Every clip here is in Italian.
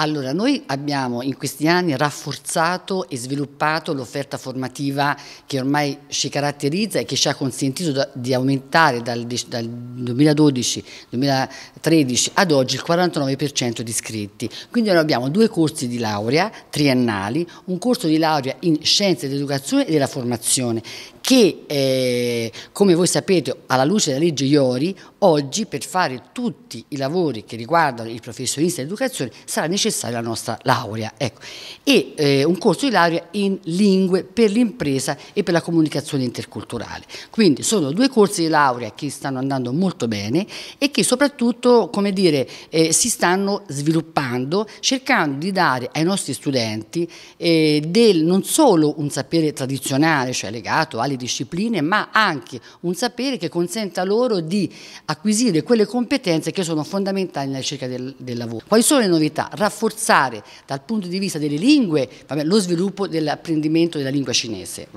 Allora, noi abbiamo in questi anni rafforzato e sviluppato l'offerta formativa che ormai ci caratterizza e che ci ha consentito di aumentare dal, dal 2012-2013 ad oggi il 49% di iscritti. Quindi noi abbiamo due corsi di laurea triennali, un corso di laurea in scienze dell'educazione e della formazione che eh, come voi sapete alla luce della legge Iori oggi per fare tutti i lavori che riguardano il professionista dell'educazione sarà necessaria la nostra laurea ecco. e eh, un corso di laurea in lingue per l'impresa e per la comunicazione interculturale quindi sono due corsi di laurea che stanno andando molto bene e che soprattutto come dire, eh, si stanno sviluppando cercando di dare ai nostri studenti eh, del, non solo un sapere tradizionale cioè legato a quali discipline, ma anche un sapere che consenta loro di acquisire quelle competenze che sono fondamentali nella ricerca del, del lavoro. Quali sono le novità? Rafforzare dal punto di vista delle lingue bene, lo sviluppo dell'apprendimento della lingua cinese.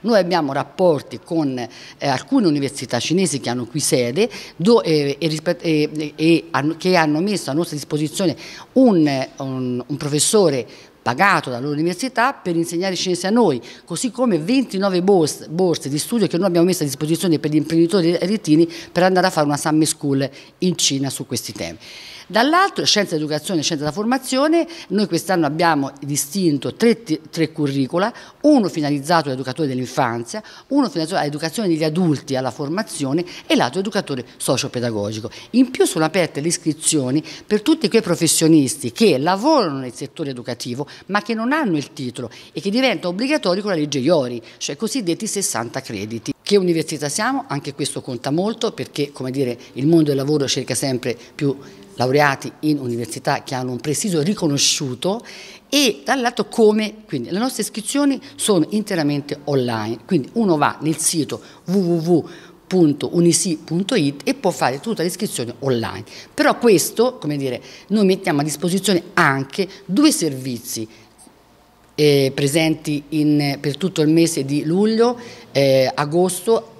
Noi abbiamo rapporti con eh, alcune università cinesi che hanno qui sede do, eh, e, eh, che hanno messo a nostra disposizione un, un, un professore pagato dall'università per insegnare scienze a noi, così come 29 borse, borse di studio che noi abbiamo messo a disposizione per gli imprenditori rettini per andare a fare una summer school in Cina su questi temi. Dall'altro, scienza ed educazione e scienza della formazione, noi quest'anno abbiamo distinto tre, tre, curricula, uno finalizzato all'educatore dell'infanzia, uno finalizzato all'educazione degli adulti, alla formazione e l'altro educatore socio-pedagogico. In più sono aperte le iscrizioni per tutti quei professionisti che lavorano nel settore educativo, ma che non hanno il titolo e che diventa obbligatorio con la legge Iori, cioè i cosiddetti 60 crediti. Che università siamo? Anche questo conta molto perché come dire, il mondo del lavoro cerca sempre più laureati in università che hanno un prestigio riconosciuto e dall'altro come, quindi le nostre iscrizioni sono interamente online, quindi uno va nel sito www www.unisi.it e può fare tutta l'iscrizione online. Però questo, come dire, noi mettiamo a disposizione anche due servizi eh, presenti in, per tutto il mese di luglio, eh, agosto,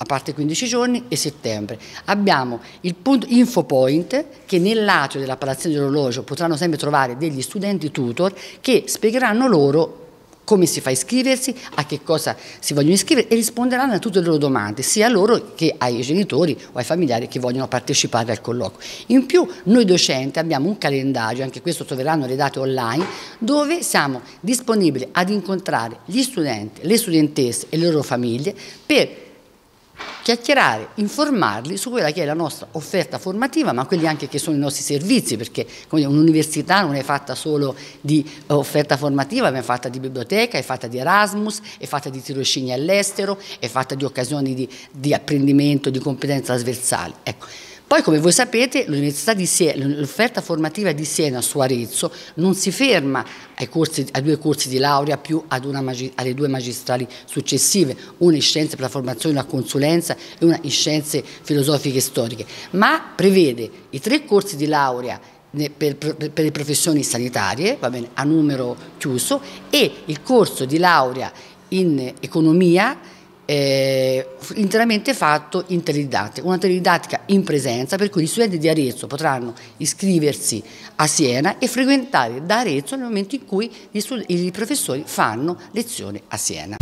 a parte 15 giorni, e settembre. Abbiamo il punto InfoPoint che nell'atrio della Palazzina dell'Orologio potranno sempre trovare degli studenti tutor che spiegheranno loro come si fa a iscriversi, a che cosa si vogliono iscrivere e risponderanno a tutte le loro domande, sia a loro che ai genitori o ai familiari che vogliono partecipare al colloquio. In più noi docenti abbiamo un calendario, anche questo troveranno le date online, dove siamo disponibili ad incontrare gli studenti, le studentesse e le loro famiglie per chiacchierare, informarli su quella che è la nostra offerta formativa, ma quelli anche che sono i nostri servizi, perché un'università non è fatta solo di eh, offerta formativa, ma è fatta di biblioteca, è fatta di Erasmus, è fatta di tirocini all'estero, è fatta di occasioni di, di apprendimento, di competenze trasversali. Ecco. Poi come voi sapete l'offerta formativa di Siena su Arezzo non si ferma ai, corsi, ai due corsi di laurea più una, alle due magistrali successive, una in scienze per la formazione e la consulenza e una in scienze filosofiche e storiche, ma prevede i tre corsi di laurea per, per, per, le professioni sanitarie, va bene, a numero chiuso, e il corso di laurea in economia eh, interamente fatto in teledidattica, una teledidattica in presenza per cui gli studenti di Arezzo potranno iscriversi a Siena e frequentare da Arezzo nel momento in cui i professori fanno lezione a Siena.